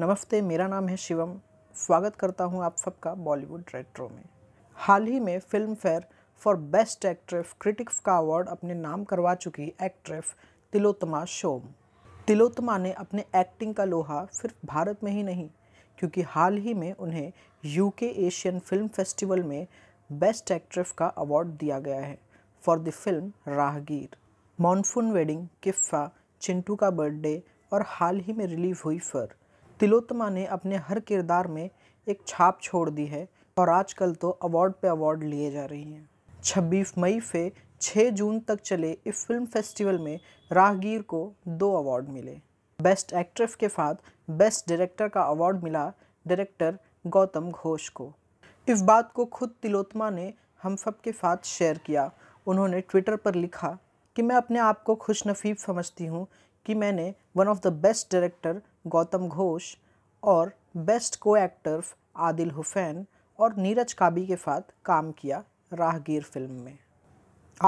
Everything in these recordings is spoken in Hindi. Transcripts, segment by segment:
नमस्ते मेरा नाम है शिवम स्वागत करता हूं आप सबका बॉलीवुड रेट्रो में हाल ही में Filmfare for best actress critics का अवार्ड अपने नाम करवा चुकी एक्ट्रेस तिलोत्तमा शोम तिलोत्तमा ने अपने एक्टिंग का लोहा सिर्फ भारत में ही नहीं क्योंकि हाल ही में उन्हें यूके एशियन फिल्म फेस्टिवल में बेस्ट एक्ट्रेस का अवार्ड दिया गया है for the film Raahgir Monsoon Wedding Qissa Chintu का बर्थडे और हाल ही में रिलीज़ हुई फर तिलोत्तमा ने अपने हर किरदार में एक छाप छोड़ दी है और आजकल तो अवार्ड पे अवार्ड लिए जा रही हैं छब्बीस मई से 6 जून तक चले इस फिल्म फेस्टिवल में राहगीर को दो अवार्ड मिले बेस्ट एक्ट्रेस के साथ बेस्ट डायरेक्टर का अवार्ड मिला डायरेक्टर गौतम घोष को इस बात को खुद तिलोत्तमा ने हम सब के साथ शेयर किया उन्होंने ट्विटर पर लिखा कि मैं अपने आप को खुशनसीब समझती हूँ कि मैंने one of the best director Gautam Ghosh और बेस्ट को एक्टर आदिल हुसैन और नीरज काबी के साथ काम किया राहगीर फिल्म में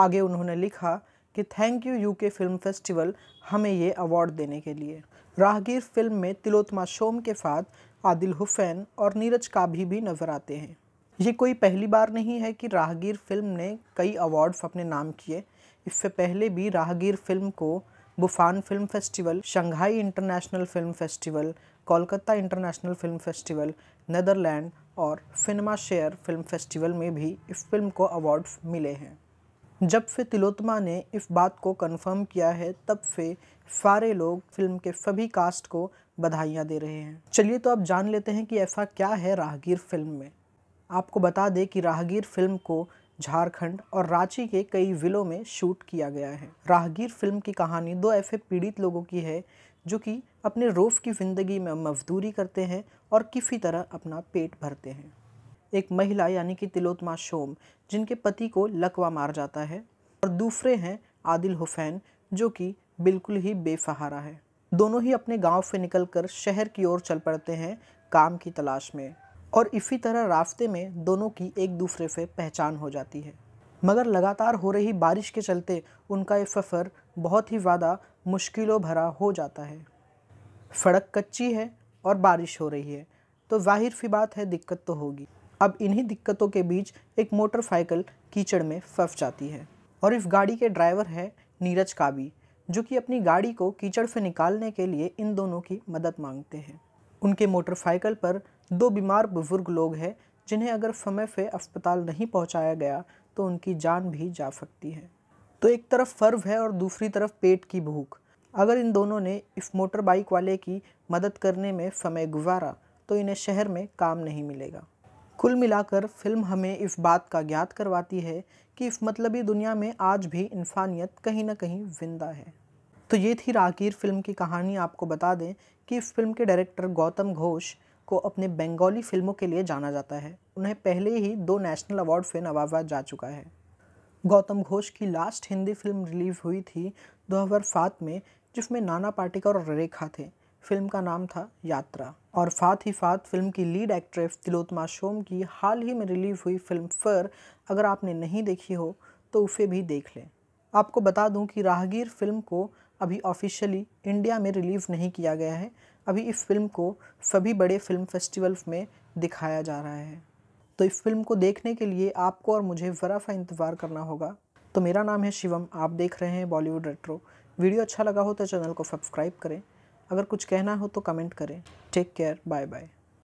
आगे उन्होंने लिखा कि thank you UK film festival हमें ये अवार्ड देने के लिए राहगीर फिल्म में तिलोत्मा शोम के साथ आदिल हुसैन और नीरज काबी भी नज़र आते हैं ये कोई पहली बार नहीं है कि राहगीर फिल्म ने कई अवार्ड्स अपने नाम किए इससे पहले भी राहगीर फिल्म को Busan film festival Shanghai international film festival Kolkata international film festival Netherland और फिनमा शेयर फिल्म फेस्टिवल में भी इस फिल्म को अवार्ड मिले हैं जब से तिलोत्मा ने इस बात को कंफर्म किया है तब से सारे लोग फिल्म के सभी कास्ट को बधाइयाँ दे रहे हैं चलिए तो आप जान लेते हैं कि ऐसा क्या है राहगीर फिल्म में आपको बता दें कि राहगीर फिल्म को झारखंड और रांची के कई जिलों में शूट किया गया है राहगीर फिल्म की कहानी दो ऐसे पीड़ित लोगों की है जो कि अपने रोफ़ की ज़िंदगी में मजदूरी करते हैं और किसी तरह अपना पेट भरते हैं एक महिला यानी कि तिलोत्मा शोम जिनके पति को लकवा मार जाता है और दूसरे हैं आदिल हुसैन जो कि बिल्कुल ही बेसहारा है दोनों ही अपने गांव से निकलकर शहर की ओर चल पड़ते हैं काम की तलाश में और इसी तरह रास्ते में दोनों की एक दूसरे से पहचान हो जाती है मगर लगातार हो रही बारिश के चलते उनका ये सफ़र बहुत ही ज़्यादा मुश्किलों भरा हो जाता है सड़क कच्ची है और बारिश हो रही है तो जाहिर सी बात है दिक्कत तो होगी अब इन्हीं दिक्कतों के बीच एक मोटरसाइकिल कीचड़ में फंस जाती है और इस गाड़ी के ड्राइवर है नीरज काबी जो कि अपनी गाड़ी को कीचड़ से निकालने के लिए इन दोनों की मदद मांगते हैं उनके मोटरसाइकिल पर दो बीमार बुजुर्ग लोग हैं जिन्हें अगर समय से अस्पताल नहीं पहुंचाया गया तो उनकी जान भी जा सकती है तो एक तरफ फर्व है और दूसरी तरफ पेट की भूख अगर इन दोनों ने इस मोटर बाइक वाले की मदद करने में समय गुजारा तो इन्हें शहर में काम नहीं मिलेगा कुल मिलाकर फिल्म हमें इस बात का ज्ञात करवाती है कि इस मतलबी दुनिया में आज भी इंसानियत कहीं ना कहीं जिंदा है तो ये थी राकीर फिल्म की कहानी आपको बता दें कि इस फिल्म के डायरेक्टर गौतम घोष को अपने बंगाली फिल्मों के लिए जाना जाता है उन्हें पहले ही दो नेशनल अवार्ड से नवाजा जा चुका है गौतम घोष की लास्ट हिंदी फिल्म रिलीज़ हुई थी सात में जिसमें नाना पाटेकर और रेखा थे फिल्म का नाम था यात्रा और फात ही फात फिल्म की लीड एक्ट्रेस तिलोत्मा शोम की हाल ही में रिलीज़ हुई फिल्म फर अगर आपने नहीं देखी हो तो उसे भी देख लें आपको बता दूं कि राहगीर फिल्म को अभी ऑफिशियली इंडिया में रिलीज़ नहीं किया गया है अभी इस फिल्म को सभी बड़े फिल्म फेस्टिवल्स में दिखाया जा रहा है तो इस फिल्म को देखने के लिए आपको और मुझे ज़रा सा इंतज़ार करना होगा तो मेरा नाम है शिवम आप देख रहे हैं बॉलीवुड रेट्रो वीडियो अच्छा लगा हो तो चैनल को सब्सक्राइब करें अगर कुछ कहना हो तो कमेंट करें टेक केयर बाय बाय